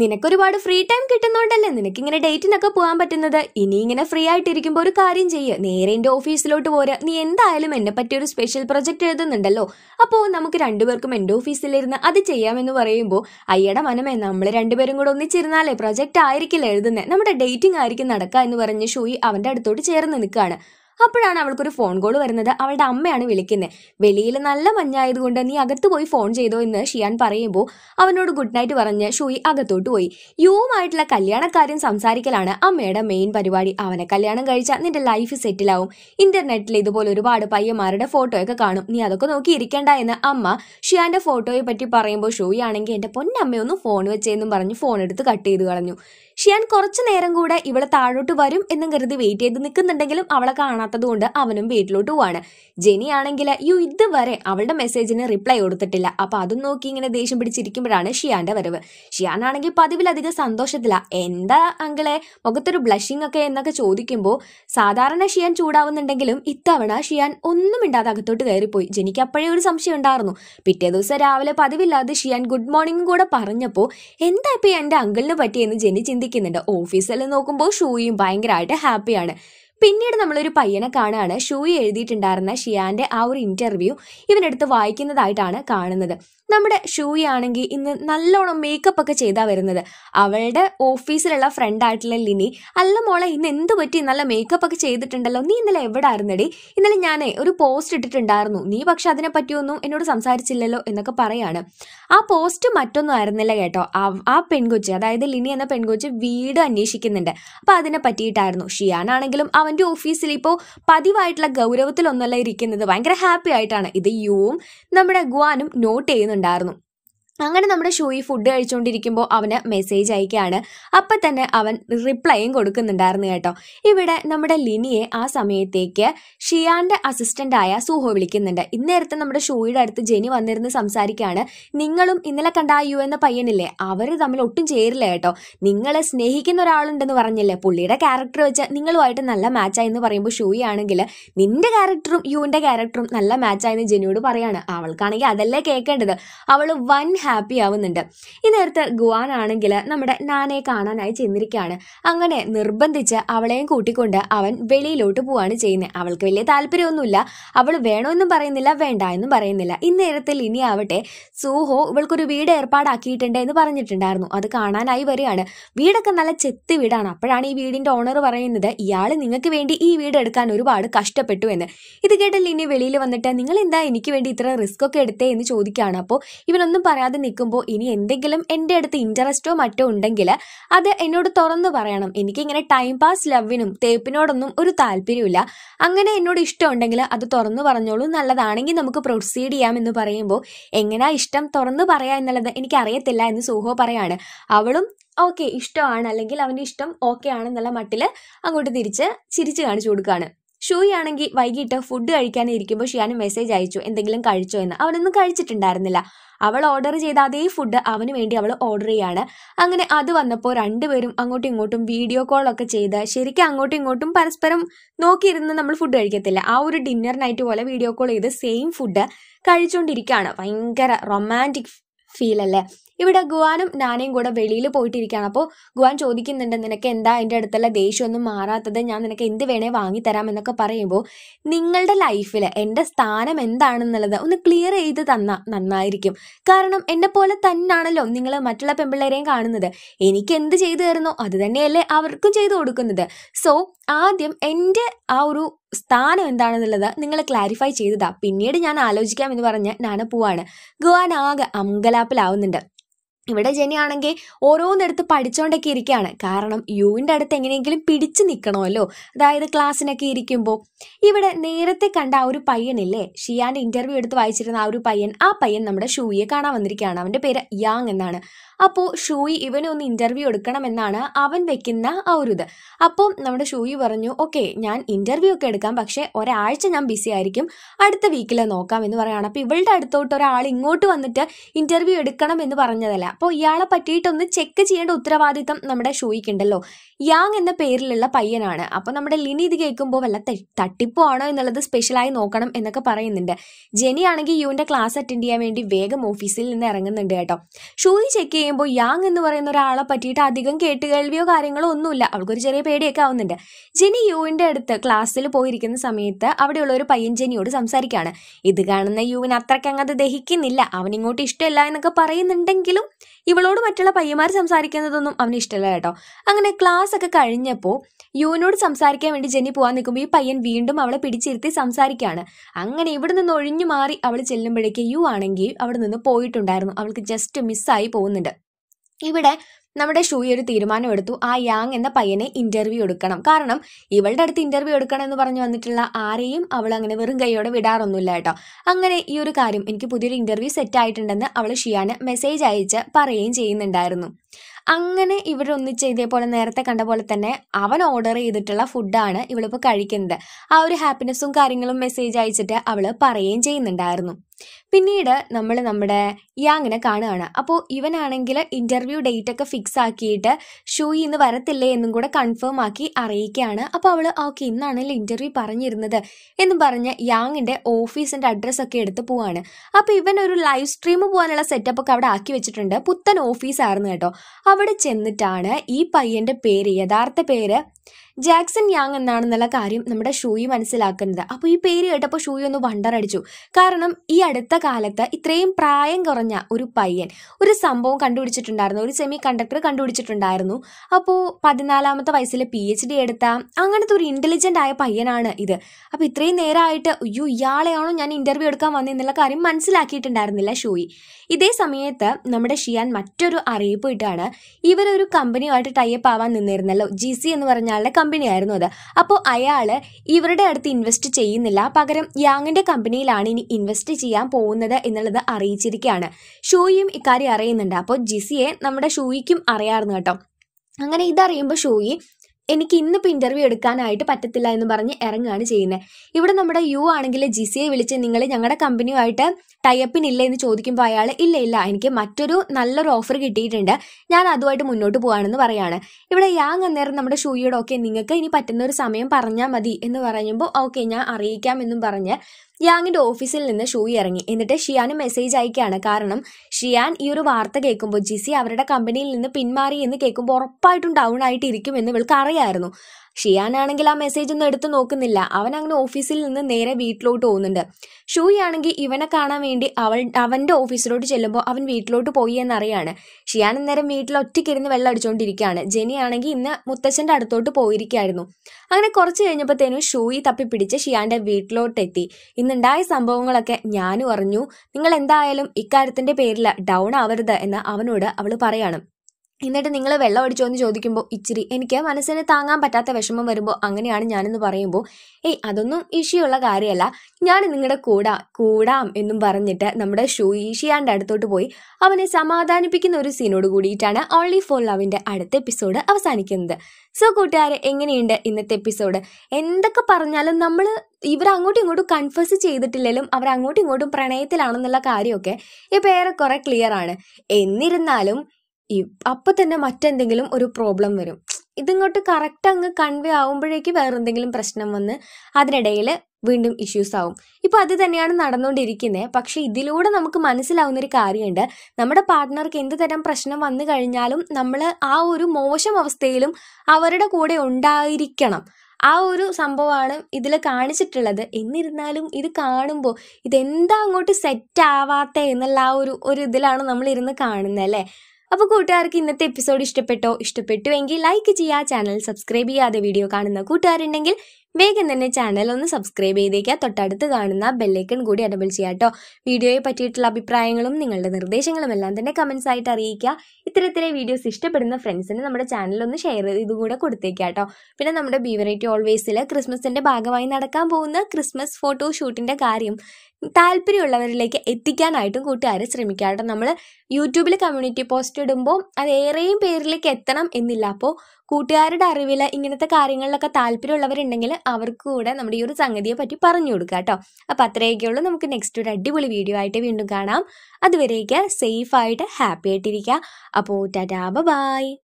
നിനക്കൊരുപാട് free time കിട്ടുന്നോണ്ടല്ലേ നിനക്കിങ്ങനെ ഡേറ്റിനൊക്കെ പോകാൻ പറ്റുന്നത് ഇനി ഇങ്ങനെ ഫ്രീ ആയിട്ടിരിക്കുമ്പോൾ ഒരു കാര്യം ചെയ്യുക നേരെ എന്റെ ഓഫീസിലോട്ട് പോരാ നീ എന്തായാലും എന്നെ പറ്റിയ ഒരു സ്പെഷ്യൽ പ്രൊജക്റ്റ് എഴുതുന്നുണ്ടല്ലോ അപ്പോ നമുക്ക് രണ്ടുപേർക്കും എന്റെ ഓഫീസിലിരുന്ന് അത് ചെയ്യാമെന്ന് പറയുമ്പോൾ അയ്യടെ മനമേ നമ്മൾ രണ്ടുപേരും കൂടെ ഒന്നിച്ചിരുന്നാലേ പ്രൊജക്റ്റ് ആയിരിക്കില്ല എഴുതുന്നത് നമ്മുടെ ഡേറ്റിംഗ് ആയിരിക്കും നടക്കുക എന്ന് പറഞ്ഞ് ഷൂയി അവന്റെ അടുത്തോട്ട് ചേർന്ന് നിൽക്കുകയാണ് അപ്പോഴാണ് അവൾക്കൊരു ഫോൺ കോൾ വരുന്നത് അവളുടെ അമ്മയാണ് വിളിക്കുന്നത് വെളിയിൽ നല്ല മഞ്ഞായതുകൊണ്ട് നീ അകത്ത് പോയി ഫോൺ ചെയ്തോ എന്ന് ഷിയാൻ പറയുമ്പോൾ അവനോട് ഗുഡ് നൈറ്റ് പറഞ്ഞ് ഷൂയി അകത്തോട്ട് പോയി യുവുമായിട്ടുള്ള കല്യാണക്കാര്യം സംസാരിക്കലാണ് അമ്മയുടെ മെയിൻ പരിപാടി അവനെ കല്യാണം കഴിച്ചാൽ നിന്റെ ലൈഫ് സെറ്റിലാവും ഇന്റർനെറ്റിൽ ഇതുപോലെ ഒരുപാട് പയ്യന്മാരുടെ ഫോട്ടോയൊക്കെ കാണും നീ അതൊക്കെ നോക്കി എന്ന് അമ്മ ഷിയാന്റെ ഫോട്ടോയെ പറ്റി പറയുമ്പോൾ ഷൂയി ആണെങ്കിൽ എന്റെ പൊന്നമ്മയൊന്നും ഫോൺ വെച്ചേന്നും പറഞ്ഞ് ഫോൺ എടുത്ത് കട്ട് ചെയ്ത് കളഞ്ഞു ഷിയാൻ കുറച്ചു നേരം കൂടെ ഇവളെ താഴോട്ട് വരും എന്നും കരുതി വെയിറ്റ് ചെയ്ത് നിൽക്കുന്നുണ്ടെങ്കിലും അവളെ കാണാൻ കാണാത്തതുകൊണ്ട് അവനും വീട്ടിലോട്ട് പോവാണ് ജെനിയാണെങ്കിൽ യു ഇതുവരെ അവളുടെ മെസ്സേജിന് റിപ്ലൈ കൊടുത്തിട്ടില്ല അപ്പോൾ അതും നോക്കി ഇങ്ങനെ ദേഷ്യം പിടിച്ചിരിക്കുമ്പോഴാണ് ഷിയാന്റെ വരവ് ഷിയാനാണെങ്കിൽ പതിവിലധികം സന്തോഷത്തില്ല എന്താ അങ്കിളെ മുഖത്തൊരു ബ്ലഷിംഗ് ഒക്കെ എന്നൊക്കെ ചോദിക്കുമ്പോൾ സാധാരണ ഷിയാൻ ചൂടാവുന്നുണ്ടെങ്കിലും ഇത്തവണ ഷിയാൻ ഒന്നും ഇണ്ടാതെ അകത്തോട്ട് കയറിപ്പോയി ജെനിക്ക് അപ്പോഴേ ഒരു സംശയം ഉണ്ടായിരുന്നു പിറ്റേ ദിവസം രാവിലെ പതിവില്ലാതെ ഷിയാൻ ഗുഡ് മോർണിംഗ് കൂടെ പറഞ്ഞപ്പോൾ എന്താ ഇപ്പൊ എന്റെ അങ്കിളിന് പറ്റിയെന്ന് ജെനി ചിന്തിക്കുന്നുണ്ട് ഓഫീസിൽ നോക്കുമ്പോൾ ഷൂയും ഭയങ്കരമായിട്ട് ഹാപ്പിയാണ് പിന്നീട് നമ്മളൊരു പയ്യനെ കാണുകയാണ് ഷൂയി എഴുതിയിട്ടുണ്ടായിരുന്ന ഷിയാന്റെ ആ ഒരു ഇന്റർവ്യൂ ഇവനെടുത്ത് വായിക്കുന്നതായിട്ടാണ് കാണുന്നത് നമ്മുടെ ഷൂയി ആണെങ്കിൽ ഇന്ന് നല്ലോണം മേക്കപ്പ് ഒക്കെ ചെയ്താ വരുന്നത് അവളുടെ ഓഫീസിലുള്ള ഫ്രണ്ട് ആയിട്ടുള്ള ലിനി അല്ല മോളെ ഇന്ന് എന്ത് പറ്റി നല്ല മേക്കപ്പ് ഒക്കെ ചെയ്തിട്ടുണ്ടല്ലോ നീ ഇന്നലെ എവിടെ ആയിരുന്നടി ഇന്നലെ ഞാൻ ഒരു പോസ്റ്റ് ഇട്ടിട്ടുണ്ടായിരുന്നു നീ പക്ഷെ അതിനെ പറ്റിയൊന്നും എന്നോട് സംസാരിച്ചില്ലല്ലോ എന്നൊക്കെ പറയാണ് ആ പോസ്റ്റ് മറ്റൊന്നും ആയിരുന്നില്ല കേട്ടോ ആ പെൺകൊച്ചി അതായത് ലിനി എന്ന പെൺകൊച്ചി വീട് അന്വേഷിക്കുന്നുണ്ട് അപ്പൊ അതിനെ പറ്റിയിട്ടായിരുന്നു ഷിയാനാണെങ്കിലും അവന്റെ ഓഫീസിൽ ഇപ്പോൾ പതിവായിട്ടുള്ള ഗൗരവത്തിലൊന്നല്ല ഇരിക്കുന്നത് ഭയങ്കര ഹാപ്പി ആയിട്ടാണ് ഇത് യുവും നമ്മുടെ ഗുവാനും നോട്ട് ചെയ്യുന്നുണ്ട് ഉണ്ടായിരുന്നു അങ്ങനെ നമ്മുടെ ഷൂയി ഫുഡ് കഴിച്ചുകൊണ്ടിരിക്കുമ്പോൾ അവന് മെസ്സേജ് അയക്കുകയാണ് അപ്പം തന്നെ അവൻ റിപ്ലൈയും കൊടുക്കുന്നുണ്ടായിരുന്നു കേട്ടോ ഇവിടെ നമ്മുടെ ലിനിയെ ആ സമയത്തേക്ക് ഷിയാന്റെ അസിസ്റ്റൻ്റായ സുഹോ വിളിക്കുന്നുണ്ട് ഇന്നേരത്തെ നമ്മുടെ ഷൂയുടെ അടുത്ത് ജെനി വന്നിരുന്ന് സംസാരിക്കുകയാണ് നിങ്ങളും ഇന്നലെ കണ്ട യു എന്ന പയ്യനില്ലേ അവർ തമ്മിൽ ഒട്ടും ചേരില്ല കേട്ടോ നിങ്ങളെ സ്നേഹിക്കുന്ന ഒരാളുണ്ടെന്ന് പറഞ്ഞില്ലേ പുള്ളിയുടെ ക്യാരക്ടർ വെച്ച് നിങ്ങളുമായിട്ട് നല്ല മാച്ചായി എന്ന് പറയുമ്പോൾ ഷൂയി ആണെങ്കിൽ നിന്റെ ക്യാരക്ടറും യുവിൻ്റെ ക്യാരക്ടറും നല്ല മാച്ചായെന്ന് ജെനിയോട് പറയാണ് അവൾക്കാണെങ്കിൽ അതല്ലേ കേൾക്കേണ്ടത് അവൾ വൻ ഹാപ്പി ആവുന്നുണ്ട് ഈ നേരത്തെ ഗുവാൻ ആണെങ്കിൽ നമ്മുടെ നാനയെ കാണാനായി ചെന്നിരിക്കുകയാണ് അങ്ങനെ നിർബന്ധിച്ച് അവളെയും കൂട്ടിക്കൊണ്ട് അവൻ വെളിയിലോട്ട് പോവാണ് ചെയ്യുന്നത് അവൾക്ക് വലിയ താല്പര്യമൊന്നുമില്ല അവൾ വേണമെന്നും പറയുന്നില്ല വേണ്ട എന്നും പറയുന്നില്ല ഇന്നേരത്തിൽ ഇനി ആവട്ടെ സൂഹോ ഇവൾക്കൊരു വീട് ഏർപ്പാടാക്കിയിട്ടുണ്ട് എന്ന് പറഞ്ഞിട്ടുണ്ടായിരുന്നു അത് കാണാനായി വരികയാണ് വീടൊക്കെ നല്ല ചെത്തി വീടാണ് അപ്പോഴാണ് ഈ വീടിന്റെ ഓണർ പറയുന്നത് ഇയാൾ നിങ്ങൾക്ക് വേണ്ടി ഈ വീട് എടുക്കാൻ ഒരുപാട് കഷ്ടപ്പെട്ടു എന്ന് ഇത് കേട്ട് ഇനി വെളിയിൽ വന്നിട്ട് നിങ്ങൾ എന്താ എനിക്ക് വേണ്ടി ഇത്ര റിസ്ക് ഒക്കെ എടുത്തേ എന്ന് ചോദിക്കുകയാണ് അപ്പോൾ ഇവനൊന്നും പറയാതെ ചെയ്യാതെ നിൽക്കുമ്പോൾ ഇനി എന്തെങ്കിലും എൻ്റെ അടുത്ത് ഇൻട്രസ്റ്റോ മറ്റോ ഉണ്ടെങ്കിൽ അത് എന്നോട് തുറന്നു പറയണം എനിക്കിങ്ങനെ ടൈം പാസ് ലവിനും തേപ്പിനോടൊന്നും ഒരു താല്പര്യമില്ല അങ്ങനെ എന്നോട് ഇഷ്ടമുണ്ടെങ്കിൽ അത് തുറന്നു പറഞ്ഞോളൂ നല്ലതാണെങ്കിൽ നമുക്ക് പ്രൊസീഡ് ചെയ്യാം എന്ന് പറയുമ്പോൾ എങ്ങനെയാ ഇഷ്ടം തുറന്നു പറയാ എന്നുള്ളത് എനിക്കറിയത്തില്ല എന്ന് സുഹോ പറയാണ് അവളും ഓക്കെ ഇഷ്ടമാണ് അല്ലെങ്കിൽ അവൻ്റെ ഇഷ്ടം ഓക്കെ ആണെന്നുള്ള മട്ടിൽ അങ്ങോട്ട് തിരിച്ച് ചിരിച്ച് കാണിച്ചു കൊടുക്കുകയാണ് ഷൂയാണെങ്കിൽ ആണെങ്കിൽ വൈകിട്ട് ഫുഡ് കഴിക്കാൻ ഇരിക്കുമ്പോൾ ഷിയാന് മെസ്സേജ് അയച്ചു എന്തെങ്കിലും കഴിച്ചോ എന്ന് അവനൊന്നും കഴിച്ചിട്ടുണ്ടായിരുന്നില്ല അവൾ ഓർഡർ ചെയ്ത അതേ ഫുഡ് അവന് വേണ്ടി അവൾ ഓർഡർ ചെയ്യാണ് അങ്ങനെ അത് വന്നപ്പോൾ രണ്ടുപേരും അങ്ങോട്ടും ഇങ്ങോട്ടും വീഡിയോ കോളൊക്കെ ചെയ്ത് ശരിക്കും അങ്ങോട്ടും ഇങ്ങോട്ടും പരസ്പരം നോക്കിയിരുന്ന് നമ്മൾ ഫുഡ് കഴിക്കത്തില്ല ആ ഒരു ഡിന്നർ നൈറ്റ് പോലെ വീഡിയോ കോൾ ചെയ്ത് സെയിം ഫുഡ് കഴിച്ചുകൊണ്ടിരിക്കുകയാണ് ഭയങ്കര റൊമാൻറ്റിക് ഫീൽ അല്ലേ ഇവിടെ ഗുവാനും നാനയും കൂടെ വെളിയിൽ പോയിട്ടിരിക്കുകയാണ് അപ്പോൾ ഗുവാൻ ചോദിക്കുന്നുണ്ട് നിനക്ക് എന്താ എൻ്റെ അടുത്തുള്ള ദേഷ്യമൊന്നും മാറാത്തത് ഞാൻ നിനക്ക് എന്ത് വേണേ വാങ്ങിത്തരാം എന്നൊക്കെ പറയുമ്പോൾ നിങ്ങളുടെ ലൈഫിൽ എൻ്റെ സ്ഥാനം എന്താണെന്നുള്ളത് ഒന്ന് ക്ലിയർ ചെയ്ത് തന്നാൽ നന്നായിരിക്കും കാരണം എന്നെ പോലെ തന്നാണല്ലോ നിങ്ങൾ മറ്റുള്ള പെമ്പിള്ളേരെയും കാണുന്നത് എനിക്ക് എന്ത് ചെയ്തു തരുന്നോ അത് തന്നെയല്ലേ അവർക്കും ചെയ്തു കൊടുക്കുന്നത് സോ ആദ്യം എൻ്റെ ആ ഒരു സ്ഥാനം എന്താണെന്നുള്ളത് നിങ്ങൾ ക്ലാരിഫൈ ചെയ്തതാ പിന്നീട് ഞാൻ ആലോചിക്കാം എന്ന് പറഞ്ഞ് നാന പോവാണ് ഗുവാൻ ആകെ അമ്പലാപ്പിലാവുന്നുണ്ട് ഇവിടെ ജനിയാണെങ്കിൽ ഓരോന്നെടുത്ത് പഠിച്ചോണ്ടൊക്കെ ഇരിക്കുകയാണ് കാരണം യുവിൻ്റെ അടുത്ത് എങ്ങനെയെങ്കിലും പിടിച്ചു നിൽക്കണമല്ലോ അതായത് ക്ലാസ്സിനൊക്കെ ഇരിക്കുമ്പോൾ ഇവിടെ നേരത്തെ കണ്ട ആ ഒരു പയ്യനില്ലേ ഷിയാൻ്റെ ഇൻ്റർവ്യൂ എടുത്ത് വായിച്ചിരുന്ന ആ ഒരു പയ്യൻ ആ പയ്യൻ നമ്മുടെ ഷൂയെ കാണാൻ വന്നിരിക്കുകയാണ് അവൻ്റെ പേര് യാങ് എന്നാണ് അപ്പോൾ ഷൂയി ഒന്ന് ഇൻ്റർവ്യൂ എടുക്കണമെന്നാണ് അവൻ വെക്കുന്ന ആ ഒരു ഇത് അപ്പോൾ നമ്മുടെ ഷൂയി പറഞ്ഞു ഓക്കെ ഞാൻ ഇൻ്റർവ്യൂ ഒക്കെ എടുക്കാം പക്ഷേ ഒരാഴ്ച ഞാൻ ബിസി ആയിരിക്കും അടുത്ത വീക്കിൽ നോക്കാം എന്ന് പറയുകയാണ് അപ്പോൾ ഇവളുടെ അടുത്തോട്ട് ഒരാൾ ഇങ്ങോട്ട് വന്നിട്ട് ഇൻ്റർവ്യൂ എടുക്കണം എന്ന് പറഞ്ഞതല്ല അപ്പോൾ ഇയാളെ പറ്റിയിട്ടൊന്ന് ചെക്ക് ചെയ്യേണ്ട ഉത്തരവാദിത്തം നമ്മുടെ ഉണ്ടല്ലോ യാങ് എന്ന പേരിലുള്ള പയ്യനാണ് അപ്പോൾ നമ്മുടെ ലിനി ഇത് കേൾക്കുമ്പോൾ വല്ല തട്ടിപ്പോ എന്നുള്ളത് സ്പെഷ്യലായി നോക്കണം എന്നൊക്കെ പറയുന്നുണ്ട് ജെനി ആണെങ്കിൽ യുവിൻ്റെ ക്ലാസ് അറ്റൻഡ് ചെയ്യാൻ വേണ്ടി വേഗം ഓഫീസിൽ നിന്ന് ഇറങ്ങുന്നുണ്ട് കേട്ടോ ഷൂയി ചെക്ക് ചെയ്യുമ്പോൾ യാങ് എന്ന് പറയുന്ന ഒരാളെ പറ്റിയിട്ട് അധികം കേൾവിയോ കാര്യങ്ങളോ ഒന്നുമില്ല അവൾക്കൊരു ചെറിയ പേടിയൊക്കെ ആവുന്നുണ്ട് ജെനി യുവിൻ്റെ അടുത്ത് ക്ലാസ്സിൽ പോയിരിക്കുന്ന സമയത്ത് അവിടെയുള്ള ഒരു പയ്യൻ ജെനിയോട് സംസാരിക്കുകയാണ് ഇത് കാണുന്ന യുവിന് അത്രയ്ക്കങ്ങത് ദഹിക്കുന്നില്ല അവനിങ്ങോട്ട് ഇഷ്ടമില്ല എന്നൊക്കെ പറയുന്നുണ്ടെങ്കിലും ഇവളോട് മറ്റുള്ള പയ്യന്മാർ സംസാരിക്കുന്നതൊന്നും അവന് ഇഷ്ടമല്ല കേട്ടോ അങ്ങനെ ക്ലാസ് ഒക്കെ കഴിഞ്ഞപ്പോൾ യുവിനോട് സംസാരിക്കാൻ വേണ്ടി ജെനി പോകാൻ നിൽക്കുമ്പോൾ ഈ പയ്യൻ വീണ്ടും അവളെ പിടിച്ചിരുത്തി സംസാരിക്കുകയാണ് അങ്ങനെ ഇവിടെ നിന്ന് ഒഴിഞ്ഞു മാറി അവൾ ചെല്ലുമ്പോഴേക്ക് യു ആണെങ്കിൽ അവിടെ നിന്ന് പോയിട്ടുണ്ടായിരുന്നു അവൾക്ക് ജസ്റ്റ് മിസ്സായി പോകുന്നുണ്ട് ഇവിടെ നമ്മുടെ ഷൂയി ഒരു തീരുമാനം എടുത്തു ആ യാങ് എന്ന പയ്യനെ ഇന്റർവ്യൂ എടുക്കണം കാരണം ഇവളുടെ അടുത്ത് ഇന്റർവ്യൂ എടുക്കണം എന്ന് പറഞ്ഞു വന്നിട്ടുള്ള ആരെയും അവൾ അങ്ങനെ വെറും കൈയോടെ വിടാറൊന്നുമില്ല കേട്ടോ അങ്ങനെ ഈ ഒരു കാര്യം എനിക്ക് പുതിയൊരു ഇന്റർവ്യൂ സെറ്റ് ആയിട്ടുണ്ടെന്ന് അവൾ ഷിയാന് മെസ്സേജ് അയച്ച് പറയുകയും ചെയ്യുന്നുണ്ടായിരുന്നു അങ്ങനെ ഇവരൊന്നിച്ച് ഇതേപോലെ നേരത്തെ കണ്ട പോലെ തന്നെ അവൻ ഓർഡർ ചെയ്തിട്ടുള്ള ഫുഡാണ് ഇവളിപ്പോൾ കഴിക്കുന്നത് ആ ഒരു ഹാപ്പിനെസ്സും കാര്യങ്ങളും മെസ്സേജ് അയച്ചിട്ട് അവൾ പറയുകയും ചെയ്യുന്നുണ്ടായിരുന്നു പിന്നീട് നമ്മൾ നമ്മുടെ യാങ്ങിനെ കാണുകയാണ് അപ്പോൾ ഇവനാണെങ്കിൽ ഇൻ്റർവ്യൂ ഡേറ്റ് ഒക്കെ ഫിക്സ് ആക്കിയിട്ട് ഷൂയി ഇന്ന് വരത്തില്ലേ എന്നും കൂടെ കൺഫേം ആക്കി അറിയിക്കുകയാണ് അപ്പോൾ അവൾ ഓക്കെ ഇന്നാണല്ലോ ഇൻ്റർവ്യൂ പറഞ്ഞിരുന്നത് എന്ന് പറഞ്ഞ് യാങ്ങിൻ്റെ ഓഫീസിൻ്റെ അഡ്രസ്സൊക്കെ എടുത്ത് പോവാണ് അപ്പോൾ ഇവൻ ഒരു ലൈവ് സ്ട്രീം പോകാനുള്ള സെറ്റപ്പ് ഒക്കെ അവിടെ ആക്കി വെച്ചിട്ടുണ്ട് പുത്തൻ ഓഫീസായിരുന്നു കേട്ടോ അവിടെ ചെന്നിട്ടാണ് ഈ പയ്യൻ്റെ പേര് യഥാർത്ഥ പേര് ജാക്സൺ യാങ് എന്നാണെന്നുള്ള കാര്യം നമ്മുടെ ഷൂയി മനസ്സിലാക്കുന്നത് അപ്പോൾ ഈ പേര് കേട്ടപ്പോൾ ഷൂയി ഒന്ന് വണ്ടറടിച്ചു കാരണം ഈ അടുത്ത കാലത്ത് ഇത്രയും പ്രായം കുറഞ്ഞ ഒരു പയ്യൻ ഒരു സംഭവം കണ്ടുപിടിച്ചിട്ടുണ്ടായിരുന്നു ഒരു സെമി കണ്ടക്ടർ കണ്ടുപിടിച്ചിട്ടുണ്ടായിരുന്നു അപ്പോൾ പതിനാലാമത്തെ വയസ്സിൽ പി എച്ച് ഡി എടുത്ത അങ്ങനത്തെ ഒരു ഇൻ്റലിജൻ്റ് ആയ പയ്യനാണ് ഇത് അപ്പോൾ ഇത്രയും നേരമായിട്ട് അയ്യോ ഇയാളെയാണോ ഞാൻ ഇൻ്റർവ്യൂ എടുക്കാൻ വന്നെന്നുള്ള കാര്യം മനസ്സിലാക്കിയിട്ടുണ്ടായിരുന്നില്ല ഷൂയി ഇതേ സമയത്ത് നമ്മുടെ ഷിയാൻ മറ്റൊരു അറിയിപ്പ് ഇട്ടാണ് ഇവരൊരു കമ്പനിയുമായിട്ട് ടൈപ്പ് ആവാൻ നിന്നിരുന്നല്ലോ ജി സി എന്ന് പറഞ്ഞാൽ കമ്പനിയായിരുന്നു അത് അപ്പോൾ അയാൾ ഇവരുടെ അടുത്ത് ഇൻവെസ്റ്റ് ചെയ്യുന്നില്ല പകരം യാങ്ങിൻ്റെ കമ്പനിയിലാണ് ഇനി ഇൻവെസ്റ്റ് ചെയ്യാൻ പോകുന്നത് എന്നുള്ളത് അറിയിച്ചിരിക്കുകയാണ് ഷൂയും ഇക്കാര്യം അറിയുന്നുണ്ട് അപ്പോൾ ജിസിയെ നമ്മുടെ ഷൂയിക്കും അറിയാറുന്നു കേട്ടോ അങ്ങനെ ഇതറിയുമ്പോൾ ഷൂയി എനിക്ക് ഇന്നിപ്പോൾ ഇൻ്റർവ്യൂ എടുക്കാനായിട്ട് പറ്റത്തില്ല എന്ന് പറഞ്ഞ് ഇറങ്ങുകയാണ് ചെയ്യുന്നത് ഇവിടെ നമ്മുടെ യു ആണെങ്കിൽ ജി സിയെ വിളിച്ച് നിങ്ങൾ ഞങ്ങളുടെ കമ്പനിയുമായിട്ട് ടൈപ്പിനില്ല എന്ന് ചോദിക്കുമ്പോൾ അയാൾ ഇല്ല ഇല്ല എനിക്ക് മറ്റൊരു നല്ലൊരു ഓഫർ കിട്ടിയിട്ടുണ്ട് ഞാൻ അതുമായിട്ട് മുന്നോട്ട് പോകാണെന്ന് പറയാണ് ഇവിടെ യാങ് അന്നേരം നമ്മുടെ ഷൂയോട് ഓക്കെ നിങ്ങൾക്ക് ഇനി പറ്റുന്ന ഒരു സമയം പറഞ്ഞാൽ മതി എന്ന് പറയുമ്പോൾ ഓക്കെ ഞാൻ അറിയിക്കാം എന്നും പറഞ്ഞ് യാങ്ങിന്റെ ഓഫീസിൽ നിന്ന് ഷൂയി ഇറങ്ങി എന്നിട്ട് ഷിയാന് മെസ്സേജ് അയക്കുകയാണ് കാരണം ഷിയാൻ ഈ ഒരു വാർത്ത കേൾക്കുമ്പോൾ ജിസി അവരുടെ കമ്പനിയിൽ നിന്ന് പിന്മാറി എന്ന് കേൾക്കുമ്പോൾ ഉറപ്പായിട്ടും ഡൗൺ ഇരിക്കുമെന്ന് ഇവൾക്ക് അറിയായിരുന്നു ഷിയാനാണെങ്കിൽ ആ മെസ്സേജ് ഒന്നും എടുത്തു നോക്കുന്നില്ല അവൻ അങ്ങനെ ഓഫീസിൽ നിന്ന് നേരെ വീട്ടിലോട്ട് പോകുന്നുണ്ട് ഷൂയി ആണെങ്കിൽ ഇവനെ കാണാൻ വേണ്ടി അവൾ അവൻ്റെ ഓഫീസിലോട്ട് ചെല്ലുമ്പോൾ അവൻ വീട്ടിലോട്ട് പോയി എന്നറിയാണ് ഷിയാൻ അന്നേരം വീട്ടിൽ ഒറ്റയ്ക്കിരുന്ന് വെള്ളം അടിച്ചുകൊണ്ടിരിക്കുകയാണ് ജെനി ആണെങ്കിൽ ഇന്ന് മുത്തച്ഛൻ്റെ അടുത്തോട്ട് പോയിരിക്കുകയായിരുന്നു അങ്ങനെ കുറച്ച് കഴിഞ്ഞപ്പോഴത്തേനും ഷൂയി തപ്പിപ്പിടിച്ച് ഷിയാൻ്റെ വീട്ടിലോട്ടെത്തി ഇന്നുണ്ടായ സംഭവങ്ങളൊക്കെ ഞാനും അറിഞ്ഞു നിങ്ങൾ എന്തായാലും ഇക്കാര്യത്തിൻ്റെ പേരിൽ ഡൗൺ ആവരുത് എന്ന് അവനോട് അവൾ പറയാണ് എന്നിട്ട് നിങ്ങൾ വെള്ളം അടിച്ചോ എന്ന് ചോദിക്കുമ്പോൾ ഇച്ചിരി എനിക്ക് മനസ്സിന് താങ്ങാൻ പറ്റാത്ത വിഷമം വരുമ്പോൾ അങ്ങനെയാണ് ഞാനെന്ന് പറയുമ്പോൾ ഏയ് അതൊന്നും ഇഷിയുള്ള കാര്യമല്ല ഞാൻ നിങ്ങളുടെ കൂടാ കൂടാം എന്നും പറഞ്ഞിട്ട് നമ്മുടെ ഷൂ ഈഷിയാൻ്റെ അടുത്തോട്ട് പോയി അവനെ സമാധാനിപ്പിക്കുന്ന ഒരു സീനോട് കൂടിയിട്ടാണ് ഓൺലി ഫോർ ലവിൻ്റെ അടുത്ത എപ്പിസോഡ് അവസാനിക്കുന്നത് സോ കൂട്ടുകാരെ എങ്ങനെയുണ്ട് ഇന്നത്തെ എപ്പിസോഡ് എന്തൊക്കെ പറഞ്ഞാലും നമ്മൾ ഇവർ അങ്ങോട്ടും ഇങ്ങോട്ടും കൺഫ്യൂസ് ചെയ്തിട്ടില്ലെങ്കിലും അവർ അങ്ങോട്ടും ഇങ്ങോട്ടും പ്രണയത്തിലാണെന്നുള്ള കാര്യമൊക്കെ ഇപ്പം ഏറെക്കുറെ ക്ലിയർ ആണ് എന്നിരുന്നാലും ഈ അപ്പൊ തന്നെ മറ്റെന്തെങ്കിലും ഒരു പ്രോബ്ലം വരും ഇതിങ്ങോട്ട് കറക്റ്റ് അങ്ങ് കൺവേ ആവുമ്പോഴേക്ക് എന്തെങ്കിലും പ്രശ്നം വന്ന് അതിനിടയിൽ വീണ്ടും ഇഷ്യൂസ് ആവും ഇപ്പൊ അത് തന്നെയാണ് നടന്നുകൊണ്ടിരിക്കുന്നത് പക്ഷേ ഇതിലൂടെ നമുക്ക് മനസ്സിലാവുന്ന ഒരു കാര്യമുണ്ട് നമ്മുടെ പാർട്ട്ണർക്ക് എന്ത് തരം പ്രശ്നം വന്നു കഴിഞ്ഞാലും നമ്മൾ ആ ഒരു മോശം അവസ്ഥയിലും അവരുടെ കൂടെ ഉണ്ടായിരിക്കണം ആ ഒരു സംഭവമാണ് ഇതിൽ കാണിച്ചിട്ടുള്ളത് എന്നിരുന്നാലും ഇത് കാണുമ്പോൾ ഇതെന്താ അങ്ങോട്ട് സെറ്റ് ആവാത്ത എന്നുള്ള ആ ഒരു ഒരു ഇതിലാണ് നമ്മൾ ഇരുന്ന് കാണുന്നത് അല്ലേ അപ്പോൾ കൂട്ടുകാർക്ക് ഇന്നത്തെ എപ്പിസോഡ് ഇഷ്ടപ്പെട്ടോ ഇഷ്ടപ്പെട്ടുവെങ്കിൽ ലൈക്ക് ചെയ്യുക ചാനൽ സബ്സ്ക്രൈബ് ചെയ്യാതെ വീഡിയോ കാണുന്ന കൂട്ടുകാരുണ്ടെങ്കിൽ വേഗം തന്നെ ചാനൽ ഒന്ന് സബ്സ്ക്രൈബ് ചെയ്തേക്കുക തൊട്ടടുത്ത് കാണുന്ന ബെല്ലൈക്കൺ കൂടി അനബിൾ ചെയ്യുക കേട്ടോ വീഡിയോയെ പറ്റിയിട്ടുള്ള അഭിപ്രായങ്ങളും നിങ്ങളുടെ നിർദ്ദേശങ്ങളും എല്ലാം തന്നെ കമൻസ് ആയിട്ട് അറിയിക്കുക ഇത്തരത്തിലെ വീഡിയോസ് ഇഷ്ടപ്പെടുന്ന ഫ്രണ്ട്സിന് നമ്മുടെ ചാനൽ ഒന്ന് ഷെയർ ഇതുകൂടെ കൊടുത്തേക്കുക കേട്ടോ പിന്നെ നമ്മുടെ ബീവറേറ്റ് ഓൾവേസിൽ ക്രിസ്മസിൻ്റെ ഭാഗമായി നടക്കാൻ പോകുന്ന ക്രിസ്മസ് ഫോട്ടോ ഷൂട്ടിൻ്റെ കാര്യം താല്പര്യമുള്ളവരിലേക്ക് എത്തിക്കാനായിട്ടും കൂട്ടുകാർ ശ്രമിക്കുക നമ്മൾ യൂട്യൂബിൽ കമ്മ്യൂണിറ്റി പോസ്റ്റ് ഇടുമ്പോൾ അത് ഏറെയും പേരിലേക്ക് എത്തണം എന്നില്ല അപ്പോൾ കൂട്ടുകാരുടെ അറിവിൽ ഇങ്ങനത്തെ കാര്യങ്ങളിലൊക്കെ താല്പര്യമുള്ളവരുണ്ടെങ്കിൽ അവർക്ക് കൂടെ നമ്മുടെ ഈ ഒരു സംഗതിയെ പറ്റി പറഞ്ഞു കൊടുക്കുക കേട്ടോ അപ്പോൾ അത്രയൊക്കെ ഉള്ളൂ നമുക്ക് നെക്സ്റ്റ് ഒരു അടിപൊളി വീഡിയോ ആയിട്ട് വീണ്ടും കാണാം അതുവരേക്ക് സേഫായിട്ട് ഹാപ്പി ആയിട്ടിരിക്കുക അപ്പോൾ ടാറ്റാ ബൈ